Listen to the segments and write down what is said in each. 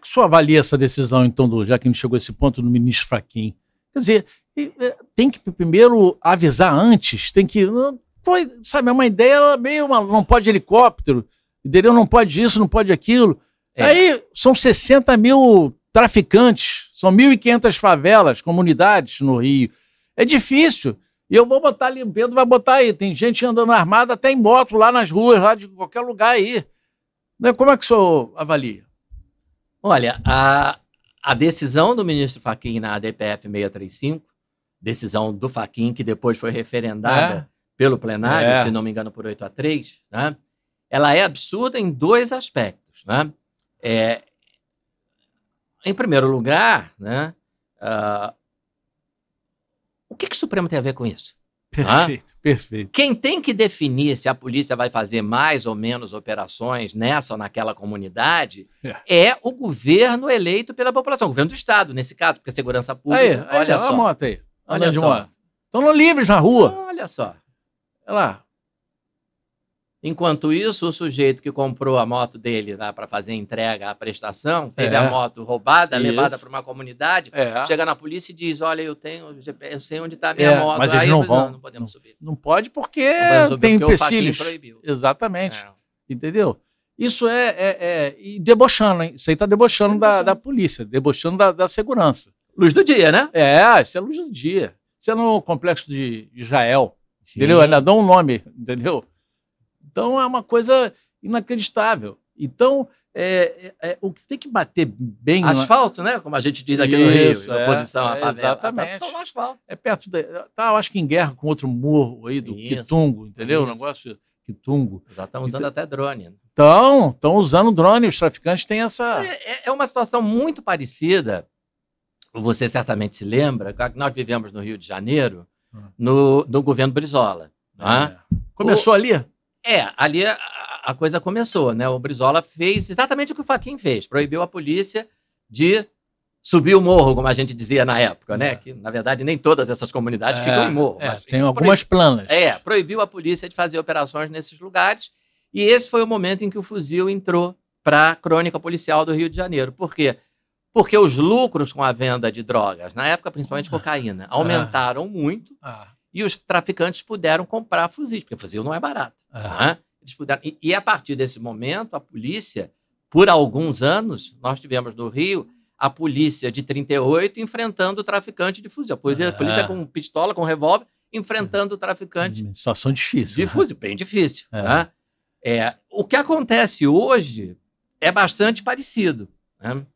que o senhor avalia essa decisão, então, do, já que a gente chegou a esse ponto do ministro Faquim? Quer dizer, é, tem que primeiro avisar antes, tem que. Foi, sabe, é uma ideia meio. Uma, não pode helicóptero, entendeu? Não pode isso, não pode aquilo. É. Aí são 60 mil traficantes, são 1.500 favelas, comunidades no Rio. É difícil. E eu vou botar ali, o Pedro vai botar aí. Tem gente andando armada até em moto lá nas ruas, lá de qualquer lugar aí. Né, como é que o senhor avalia? Olha, a, a decisão do ministro Faquim na DPF 635, decisão do Faquim que depois foi referendada é? pelo plenário, é. se não me engano, por 8 a 3, né? ela é absurda em dois aspectos. Né? É, em primeiro lugar, né, uh, o que, que o Supremo tem a ver com isso? Perfeito, perfeito. Quem tem que definir se a polícia vai fazer mais ou menos operações nessa ou naquela comunidade é, é o governo eleito pela população, o governo do Estado, nesse caso, porque a é segurança pública. Aí, olha aí, só. Olha a moto aí. Olha, olha só. Estão livres na rua. Olha só. Olha lá. Enquanto isso, o sujeito que comprou a moto dele né, para fazer entrega à prestação, teve é. a moto roubada, isso. levada para uma comunidade, é. chega na polícia e diz: Olha, eu tenho, eu sei onde está a minha é, moto. Mas eles Aí, não vão. Não, não podemos subir. Não pode porque não subir, tem porque empecilhos. Exatamente. É. Entendeu? Isso é, é, é, E debochando, hein? Isso aí está debochando, debochando, Da, da polícia, debochando da, da segurança. Luz do dia, né? É, isso é luz do dia. Isso é no complexo de Israel. Sim. Entendeu? Ainda dá um nome, entendeu? Então é uma coisa inacreditável. Então, é, é, é o que tem que bater bem. Asfalto, né? Como a gente diz aqui no Rio, é, oposição à favela. Ah, tá exatamente. Então, asfalto. É perto da. Tá, eu acho que em guerra com outro morro aí do Isso. Quitungo, entendeu? Isso. O negócio Quitungo. Já estão usando até drone. Estão, né? estão usando drone. Os traficantes têm essa. É, é, é uma situação muito parecida. Você certamente se lembra, que nós vivemos no Rio de Janeiro, ah. no, no governo Brizola. É. Né? Começou o... ali? É, ali a, a, coisa começou, né? O Brizola fez exatamente o que o Faquin fez, proibiu a polícia de subir o morro, como a gente dizia na época, né? É. Que na verdade nem todas essas comunidades é, ficam em morro. É, tem algumas proibiu, planas. É, proibiu a polícia de fazer operações nesses lugares. E esse foi o momento em que o fuzil entrou para a crônica policial do Rio de Janeiro. Por quê? Porque os lucros com a venda de drogas, na época principalmente ah. cocaína, aumentaram muito. Ah. E os traficantes puderam comprar fuzis, porque fuzil não é barato. Uhum. Eles puderam, e, e a partir desse momento, a polícia, por alguns anos, nós tivemos no Rio a polícia de 38 enfrentando o traficante de fuzil. A polícia, ah. a polícia com pistola, com revólver, uhum. enfrentando o traficante. Uma situação difícil. De né? fuzil, bem difícil. É. Né? É, o que acontece hoje é bastante parecido. Né?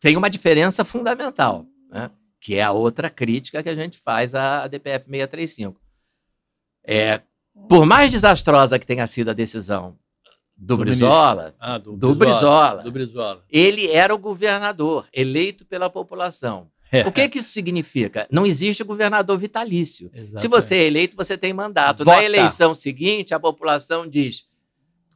Tem uma diferença fundamental. Né? que é a outra crítica que a gente faz à DPF 635. É, hum. por mais desastrosa que tenha sido a decisão do, do Brizola, ah, do, do, Brizola, Brizola, do, Brizola, ele era o governador eleito pela população. É. O que, que isso significa? Não existe governador vitalício. Exatamente. Se você é eleito, você tem mandato. Vota. Na eleição seguinte, a população diz: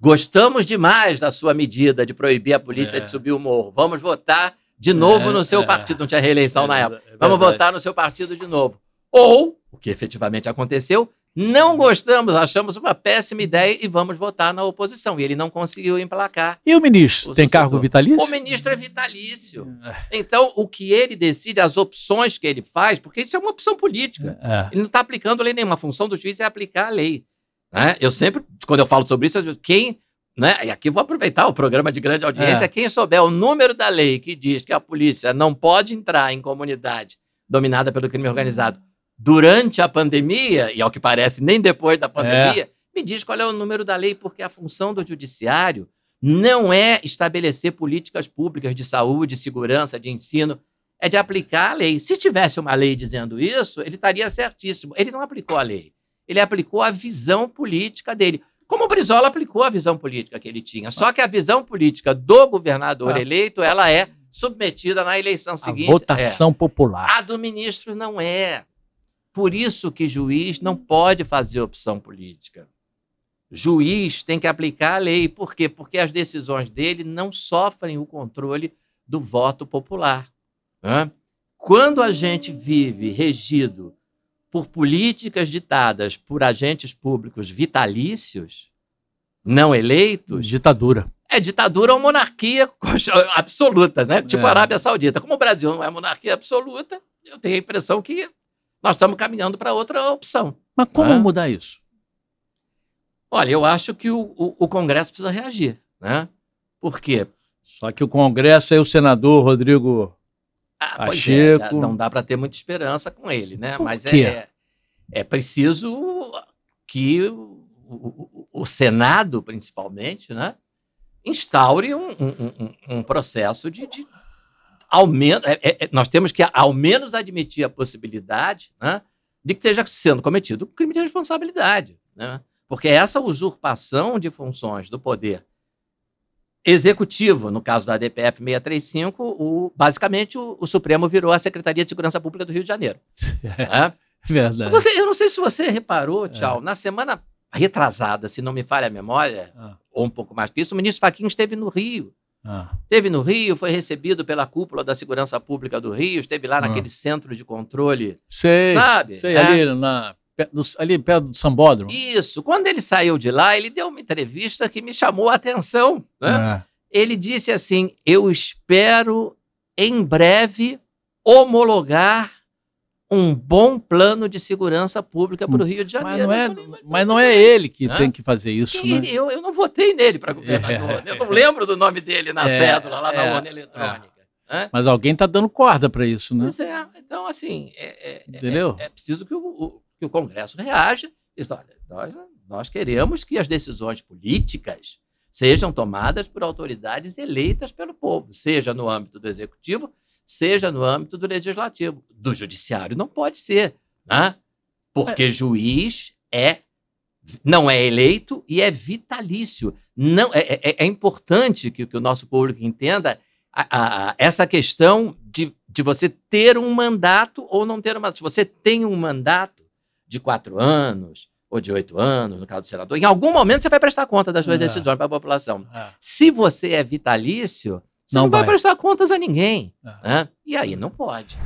gostamos demais da sua medida de proibir a polícia é. de subir o morro, vamos votar de novo é, no seu é, partido. Não tinha reeleição é, na época. É vamos votar no seu partido de novo. Ou, o que efetivamente aconteceu, não gostamos, achamos uma péssima ideia e vamos votar na oposição. E ele não conseguiu emplacar. E o ministro? O tem sucessor. cargo vitalício? O ministro é vitalício. É. Então, o que ele decide, as opções que ele faz, porque isso é uma opção política. É, ele não está aplicando lei nenhuma. A função do juiz é aplicar a lei. Né? Eu sempre, quando eu falo sobre isso, eu digo, quem né? E aqui vou aproveitar o programa de grande audiência. É. Quem souber o número da lei que diz que a polícia não pode entrar em comunidade dominada pelo crime organizado durante a pandemia, e ao que parece nem depois da pandemia, é. me diz qual é o número da lei, porque a função do judiciário não é estabelecer políticas públicas de saúde, segurança, de ensino, é de aplicar a lei. Se tivesse uma lei dizendo isso, ele estaria certíssimo. Ele não aplicou a lei, ele aplicou a visão política dele. Como o Brizola aplicou a visão política que ele tinha. Só ah. que a visão política do governador ah. eleito, ela é submetida na eleição seguinte. A votação é. popular. A do ministro não é. Por isso que juiz não pode fazer opção política. Juiz tem que aplicar a lei. Por quê? Porque as decisões dele não sofrem o controle do voto popular. Quando a gente vive regido por políticas ditadas por agentes públicos vitalícios, não eleitos. Ditadura. É ditadura ou monarquia absoluta, né? Tipo é. a Arábia Saudita. Como o Brasil não é monarquia absoluta, eu tenho a impressão que nós estamos caminhando para outra opção. Mas como né? mudar isso? Olha, eu acho que o, o, o, Congresso precisa reagir, né? Por quê? Só que o Congresso é o senador Rodrigo ah, Pacheco. É, não dá para ter muita esperança com ele, né? Por Mas é, é, preciso que o, o, o, Senado, principalmente, né, instaure um, um, um, um processo de, de aumento. É, é, é, nós temos que, ao menos, admitir a possibilidade né, de que esteja sendo cometido um crime de responsabilidade. Né? Porque essa usurpação de funções do poder executivo, no caso da DPF 635, o, basicamente o, o, Supremo virou a Secretaria de Segurança Pública do Rio de Janeiro. É, verdade. Você, eu não sei se você reparou, é. Tchau, é. na semana retrasada, se não me falha a memória, ah. ou um pouco mais que isso, o ministro Faquinha esteve no Rio. Ah. Esteve no Rio, foi recebido pela cúpula da Segurança Pública do Rio, esteve lá ah. naquele centro de controle. Sei, sabe? Sei, é. ali na ali perto do Sambódromo? Isso. Quando ele saiu de lá, ele deu uma entrevista que me chamou a atenção. Né? É. Ele disse assim: Eu espero em breve homologar um bom plano de segurança pública para o hum. Rio de Janeiro. Mas não é, falei, mas, mas não é ele que Hã? tem que fazer isso. Que, né? eu, eu não votei nele para governador. É, eu não lembro do nome dele na é, cédula, lá na é, urna eletrônica. É. Né? Mas alguém está dando corda para isso, né? Pois é. Então, assim, é, é, é Entendeu? é, preciso que o que o Congresso reaja e diz, olha, nós, nós queremos que as decisões políticas sejam tomadas por autoridades eleitas pelo povo, seja no âmbito do executivo, seja no âmbito do legislativo. Do judiciário não pode ser, né? porque é. juiz é não é eleito e é vitalício. Não é, é, é, é importante que, que, o nosso público entenda a, a, essa questão de, de você ter um mandato ou não ter um mandato. Se você tem um mandato de quatro anos ou de oito anos, no caso do senador, em algum momento você vai prestar conta das suas é. decisões para a população. É. Se você é vitalício, você não, não vai. prestar contas a ninguém. É. Né? E aí não pode.